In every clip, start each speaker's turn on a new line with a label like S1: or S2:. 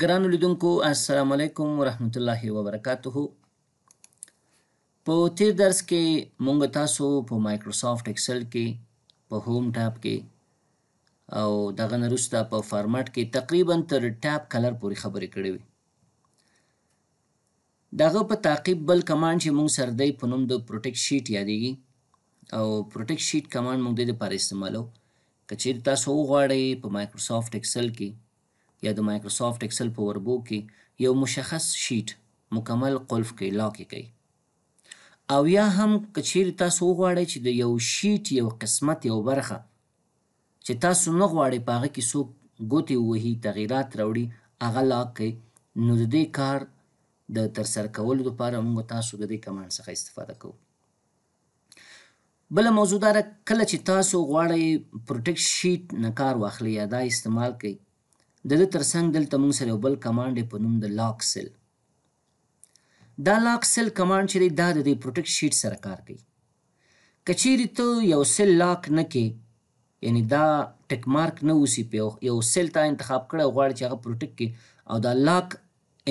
S1: ګرانو لیدونکو السلام علیکم ورحمت الله وبرکاته په تیر درس کې مونږ تاسو په مایکروسافټ ایکسل کې په هوم ټاب کې او دغه نرسته په فارمټ کې تقریبا تر ټاب کلر پورې خبرې کړې وي دغه په تعقیب بل کمانډ چې مونږ سر دی په نوم د پروټیکټ شیټ یادېږي او پروټیکټ شیټ کمانډ مونږ د لپاره استعمالو که چېرې تاسو وغواړئ په مایکروسافټ ایکسل کې یا د مایکروسافټ اکسل په وربو کې یو مشخص شیټ مکمل قلف کې لاک کوي او یا هم کچیر تاسو وغواړئ چې د یو شیټ یو قسمت یو برخه چې تاسو نه غواړئ په هغه کې څوک ګوتې ووهي تغیرات راوړي هغه لاک کوي نو د دې کار د ترسره کولو لپاره موږ تاسو د دې کمانډ څخه استفاده کوو بل موضوع دا کله چې تاسو غواړئ پروټیکټ شیټ نه کار واخلئ یا دا استعمال کړئ د ده ترڅنګ دلته موږ سره یو بل کمانډ په نوم د لاک سیل دا لاک سیل کمانډ چې دی دا د دې پروټیکټ شیټ سره کار کوي که چیرې ته یو سیل لاک نه کې یعنی دا ټک مارک نه اوسي په یو سیل تا انتخاب کړی غواړي چې هغه پروټیکټ کې او دا لاک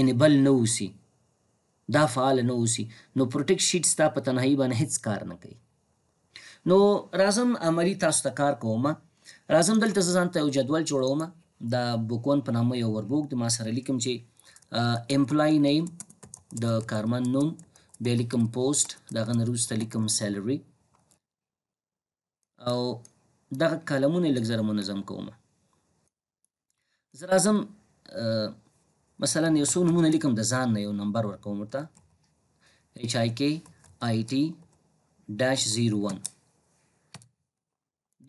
S1: انیبل نه اوسي دا فعال نه اوسي نو پروټیکټ شیټ ستا په تنهایی باندې هیڅ کار نه کوي نو راځم عملی تاسو ته کار کوم راځم دلته ځان ته یو جدول جوړوم د بوکون په نامه یو وربوک د ما سره لیکم چې امپلای نیم د کارمن نوم بیا لیکم پوسټ دغه نه وروسته لیکم سیلري او دغه کالمونه یې لږ زره منظم کوم زه راځم مثلا یو څو نومونه لیکم د ځان نه یو نمبر ورکوم ورته ایچ آی کې آی ټي ډاش زیرو ون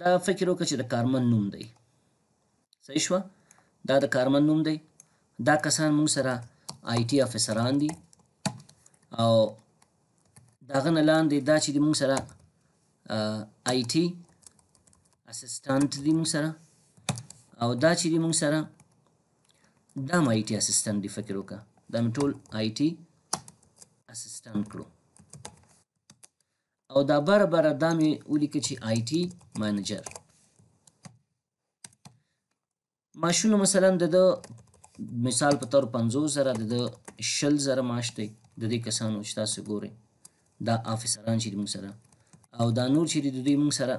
S1: دا فکر وکړه چې د کارمن نوم دی صحیح شوه دا د کارمند نوم دی دا کسان موږ سره آی ټي افسران دي او داغه نه لاندې دا چې موږ سره آی ټي اسسټنټ دی موږ سره او دا چې موږ سره دا م آی ټي اسسټنټ دی فکر وکړه دا مې ټول آی ټي اسسټنټ کړو او دا بره بره دا مې ولیکه چې آی ټي مانیجر معاشونه مثلا د مثال په تور 50000 د 60000 معاش دی د دې کسانو چې تاسو ګورئ دا افسران چې موږ سره او دا نور چې د دوی موږ سره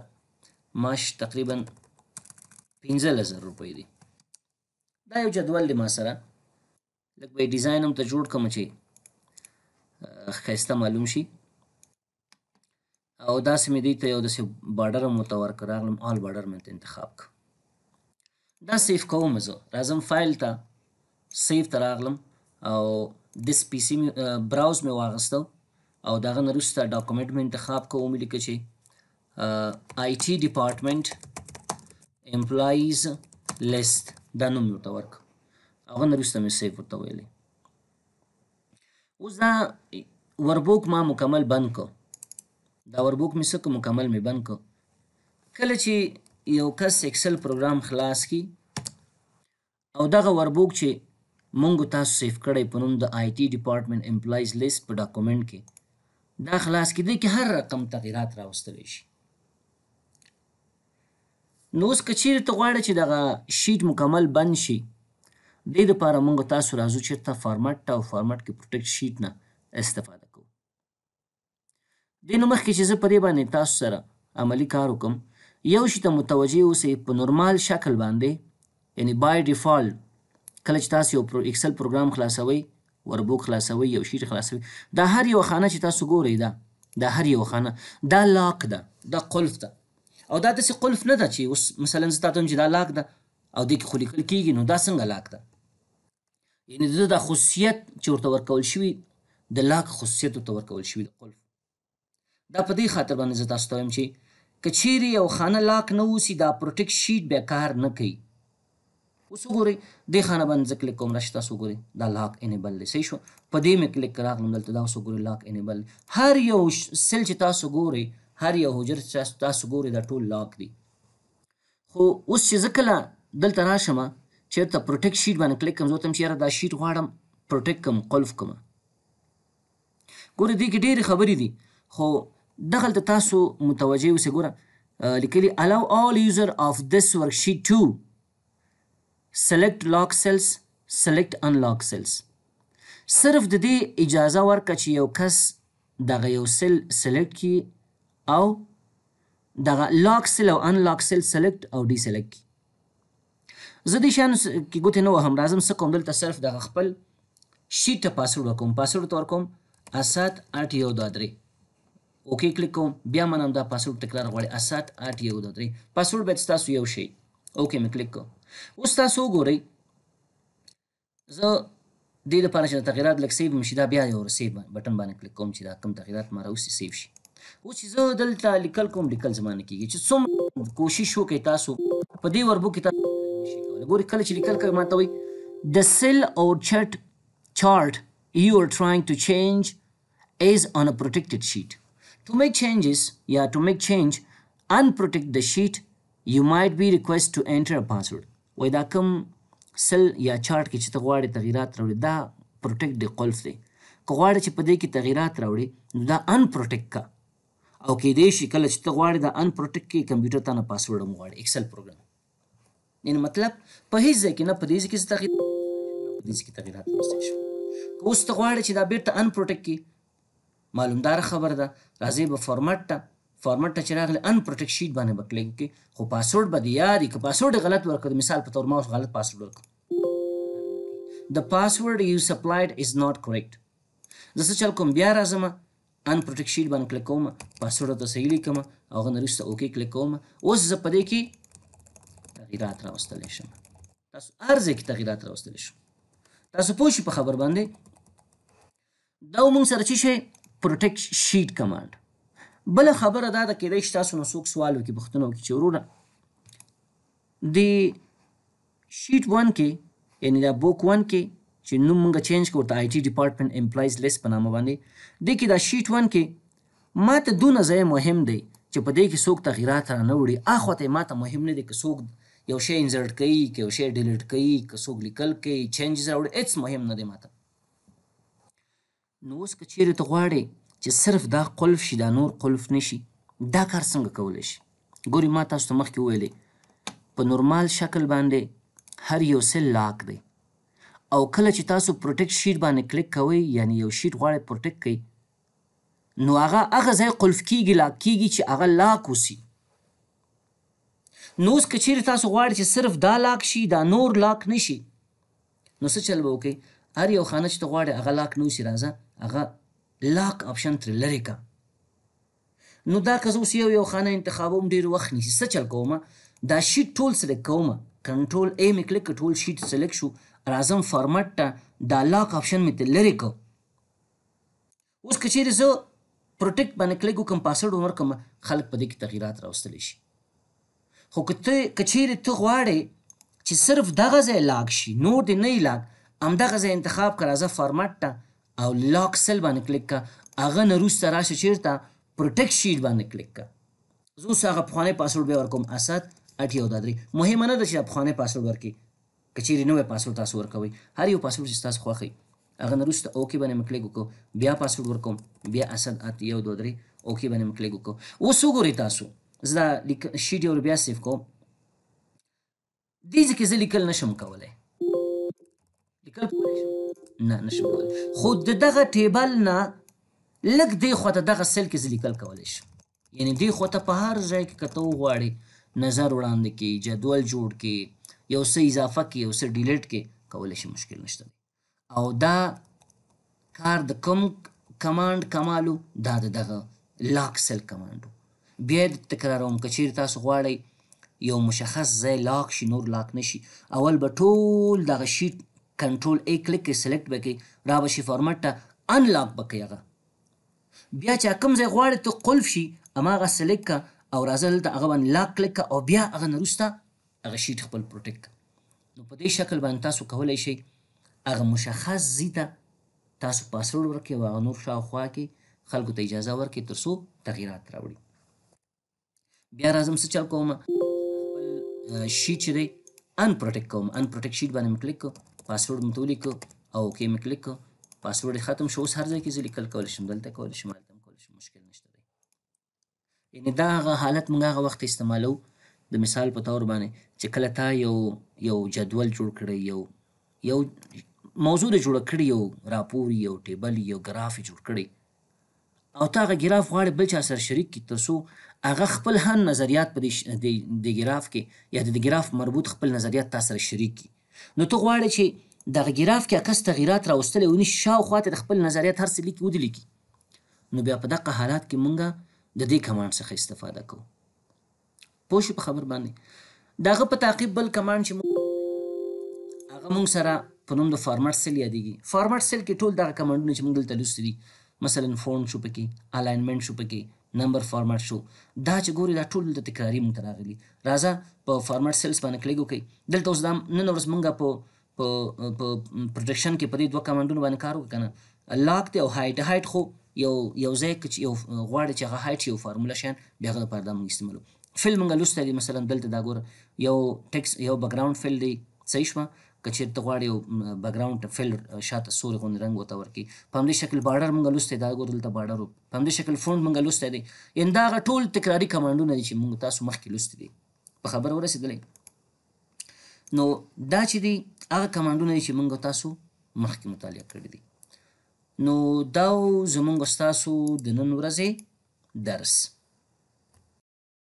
S1: معاش تقریبا 15000 روپۍ دی دا یو جدول دی ما سره لکه به ډیزاین هم ته جوړ کوم چې خسته معلوم شي او داسې مې دې ته یو داسې بارډر هم ورته ورکړ راغلم آل بارډر مې انتخاب کړ دا سیف کوم زه راځم فایل ته سیف ته راغلم او دس پی سي براوز مې واغسته او دغه نه وروسته ډاکومنټ مې انتخاب کوم لیکه چې آی ټي ډپارټمنټ امپلایز لیست دا نوم ورته ورک هغه نه وروسته مې سیف ورته ویلې اوس دا وربوک ما مکمل بند کو دا وربوک مې څه مکمل مې بند کو کله چې یو کس اکسل پروګرام خلاص کی او دغه وربوک چې مونږ تاسو سیف کړی په نوم د آی ټی ډپارټمنټ امپلایز لیست په ډاکومنټ کې دا خلاص کیدی کې هر رقم تغیرات راوستلی شي نو اوس کچیر ته غواړی چې دغه شیټ مکمل بند شي دې لپاره مونږ تاسو راځو چې ته فارمټ او فارمټ کې پروټیکټ شیټ نه استفاده کوو دې نو مخکې چې زه په دې باندې تاسو سره عملی کار وکم یو شي ته متوجه اوسئ په نورمال شکل باندې یعنی بای ډیفالټ کله چې تاسو یو پرو ایکسل پروګرام خلاصوي وربوک خلاصوي یو شیټ خلاصوي دا هر یو خانه چې تاسو ګورئ دا دا هر یو خانه دا لاک ده دا قلف ده او دا داسې قلف نه ده چې اوس مثلا زه تاته چې دا لاک ده او دې کې خو لیکل کېږي نو دا څنګه لاک ده یعنی د دا خصوصیت چې ورته ورکول شوي د لاک خصوصیت ورته ورکول شوي د قلف دا په دې خاطر باندې زه تاسو ته وایم چې کچېری یو خانه لاک نه وسی دا پروټیکټ شیټ به کار نه کوي اوس وګورئ دې خانه باندې زه کلیک کوم راشي تاسو وګورئ دا لاک انیبل دی صحیح شو په دې مې کلیک راغلم دلته دا اوس وګورئ لاک انیبل هر یو سیل چې تاسو ګورئ هر یو حجر چې تاسو ګورئ دا ټول لاک دی خو اوس چې زه کله دلته راشم چېرته پروټیکټ شیټ باندې کلیک کوم زه ورته چې دا شیټ غواړم پروټیکټ کوم قلف کوم ګورئ دې کې ډېرې خبرې دي خو دغلته تاسو متوجه اوسئ ګوره لیکلي allow all user of this worksheet to select lock cells select unlock cells صرف د دې اجازه ورکړه چې یو کس دغه یو سل سلیکټ کړي او دغه لاک سل او انلاک سل سلیکټ او ډی سلیکټ کړي زه دې شیانو کې ګوتې نه وهم راځم څه کوم دلته صرف دغه خپل شیټ ته پاسورډ ورکوم پاسورډ ته ورکوم اسات اټ یو دوه درې اوکی کلیک کوم بیا منم دا پاسورډ تکرار غواړي 7 8 یو 2 3 پاسورډ به تاسو یو شی اوکی مې کلیک کوم اوس تاسو وګورئ زه دې لپاره چې تغیرات لکه سیو مشي دا بیا یو سیو بٹن باندې کلیک کوم چې دا کم تغیرات ما راوستي سیو شي اوس چې زه دلته لیکل کوم لیکل زمانه کیږي چې څوم کوشش وکړئ تاسو په دې وربو کې تاسو ګوري کله چې لیکل کوي ما ته وي د سیل او چټ chart you are trying to change is on a protected sheet To make changes, yeah, to make change and protect the sheet, you might be requested to enter a password. وای دا کوم سل یا چارت کې چې ته غواړې تغیرات راوړې دا پروټیکټ دی قلف دی که غواړې چې په دې کې تغیرات راوړې نو دا ان پروټیکټ کا او کېدای شي کله چې ته غواړې دا ان پروټیکټ کې کمپیوټر ته نه پاسورډ هم غواړې ایکسل پروګرام یعنې مطلب په هیڅ ځای کې نه په دې ځای کې تغیر په دې ځای کې تغیرات راوستلی شو که اوس ته غواړې چې دا بېرته ان پروټیکټ کې معلومدار خبر ده راځي به فارمټ ته فارمټ ته چې راغلی ان پروټیکټ شیټ باندې بکلیک کی خو پاسورډ به دی یادي که پاسورډ غلط ورکړ مثال په تور ما غلط پاسورډ ورکړ د پاسورډ یو سپلایډ از ناٹ کریکټ زه چل کوم بیا راځم ان پروټیکټ شیټ باندې کلیک کوم پاسورډ ته صحیح لیکم او غن رسته اوکی کلیک کوم اوس زه پدې کې تغیرات راوستل شم تاسو ارزه کې تغیرات راوستل شم تاسو پوه شئ په خبر باندې دا موږ سره چی شئ پروټیکټ شیټ کمانډ بل خبره دا ده کېدای شي تاسو نو څوک سوال وکړي پښتنو کې چې وروره د شیټ 1 کې یعنی دا بوک 1 کې چې نوم موږ چینج کوو ته آی ټی ډپارټمنټ امپلایز لیست په نامه باندې د کې دا شیټ 1 کې ماته دونه ځای مهم دی چې په دې کې څوک تغیرات را نه وړي اخو ته ماته مهم نه دی که څوک یو شی انزرټ کوي که یو شی ډیلیټ کوي که څوک لیکل کوي چینجز راوړي اټس مهم نه دی ماته نو اوس که چیرې ته غواړې چې صرف دا قلف شي دا نور قلف نشي دا کار څنګه کولی شي ګوري ما تاسو ته مخکې وویلې په نورمال شکل باندې هر یو سل لاک دی او کله چې تاسو پروټیکټ شیټ باندې کلیک کوئ یعنی یو شیټ غواړئ پروټیکټ کړئ نو هغه هغه ځای قلف کیږي لاک کیږي چې هغه لاک وسي نو اوس که چیرې تاسو غواړئ چې صرف دا لاک شي دا نور لاک نشي نو څه چل به وکړئ هر یو خانه چې ته غواړې هغه لاک نه وشي راځه هغه لاک آپشن ترې لرې کا نو دا که زه اوس یو یو خانه انتخابوم ډېر وخت نیسي څه چل کوم دا شیټ ټول سلیکټ کوم کنټرول ای مې کلیک ټول شیټ سلیکټ شو راځم فارمټ ته دا لاک آپشن مې ترې لرې کو اوس که چیرې زه پروټیکټ باندې کلیک وکړم پاسورډ ورکړم خلک په دې کې تغیرات راوستلی شي خو که ته که چیرې ته غواړې چې صرف دغه ځای لاک شي نور دې نه لاک همدغه ځای انتخاب کړه زه فارمټ ته او لاک سل باندې کلیک کړه هغه نه وروسته راشه چیرته پروټیکټ شیټ باندې کلیک کړه زه اوس هغه پخوانی پاسورډ بیا ورکوم اسد اټ یو دا درې مهمه نه ده چې پخوانی پاسورډ ورکړي که چیرې نوی پاسورډ تاسو ورکوئ هر یو پاسورډ چې تاسو خوښئ هغه نه وروسته اوکې باندې مې کلیک وکړو بیا پاسورډ ورکوم بیا اسد اټ یو دوه درې اوکې باندې مې کلیک وکړو اوس وګورئ تاسو زه دا شیټ یو بیا سیف کوم دې ځکه زه لیکل نشم کولی پیک اپ نه نشم کولای خو د دغه ټیبل نه لږ دی خو ته دغه سل کې زلیکل کولای شي یعنی دی خو ته په هر ځای کې کته وغواړي نظر وړاندې کې جدول جوړ کې یو څه اضافه کې یو څه ډیلیټ کې کولای شي مشکل نشته او دا کار د کوم کمانډ کمالو دا د دغه لاک سل کمانډو بیا تکراروم کچیر تاسو غواړئ یو مشخص ځای لاک شي نور لاک نشي اول به ټول دغه شیټ کنټرول ای کلیک کې سلیکټ وکړي را به شي فارمټ ته انلاک به کوي هغه بیا چې کوم ځای غواړې ته قلف شي هماغه سلیکټ که او راځه دلته هغه باندې لاک کلیک او بیا هغه نه وروسته هغه شیټ خپل پروټیکټ نو په دې شکل باندې تاسو کولی شئ هغه مشخص ځي ته تاسو پاسورډ ورکړئ او هغه نور شاوخوا کې خلکو ته اجازه ورکړئ تر څو تغییرات راوړي بیا راځم څه چل کوم شیټ چې دی ان پروټیکټ کوم ان پروټیکټ شیټ باندې مې کلیک کوم پاسورډ مې تولیکو او اوکې مې کلیک کړو پاسورډ ختم شو اوس هر ځای کې زه لیکل کولی شم دلته کولی شم هلته کولی شم مشکل نشته دی یعنې دا هغه حالت موږ هغه وخت استعمالو د مثال په طور باندې چې کله تا یو یو جدول جوړ کړی یو یو موضوع د جوړ کړی یو راپور یو ټیبل یو ګراف جوړ کړی او تا هغه ګراف غواړې بل چا سره شریک کړي تر څو هغه خپل هم نظریات په دې ګراف کې یا د ګراف مربوط خپل نظریات تا سره شریک کړي نو ته غواړې چې دغه ګراف کې عکس تغیرات راوستلی ونی شاوخوا ته د خپل نظریات هر څه لیکي ودلیکي نو بیا په دغه حالات کې مونږ د دې کمانډ څخه استفاده کوو پوه شو په خبر باندې دغه په تعقیب بل کمانډ چې هغه مونږ سره په نوم د فارمټ سیل یادېږي فارمټ سیل کې ټول دغه کمانډونه چې موږ دلته لوستي دي مثلا فون شو پکې الاینمنت شو پکې نمبر فارمټ شو دا چې ګوري دا ټول د تکراری مونږ ته راغلي راځه په فارمټ سیلز باندې کلیک وکړئ دلته اوس دا نن ورځ مونږ په په پروډکشن کې په دې دوه کمانډونو باندې کار وکړنه لاک دی او هایټ هایټ خو یو یو ځای کې یو غواړي چې هغه هایټ یو فارموله شین بیا هغه لپاره دا مونږ استعمالو فیل مونږ لوسته دي مثلا دلته دا ګوره یو ټیکس یو بیک ګراوند فیل دی صحیح شوه کچیر ته غواړي یو بیک ګراوند فیل شاته سور غون رنگ وته ورکی په همدې شکل بارډر مونږ لسته دا ګورل ته بارډر په همدې شکل فونټ مونږ لسته دي ان دا ټول تکراری کمانډونه چې مونږ تاسو مخکې لسته دي په خبر ورسېدلې نو دا چې دي هغه کمانډونه چې مونږ تاسو مخکې مطالعه کړی دي نو دا زمونږ تاسو د نن ورځې درس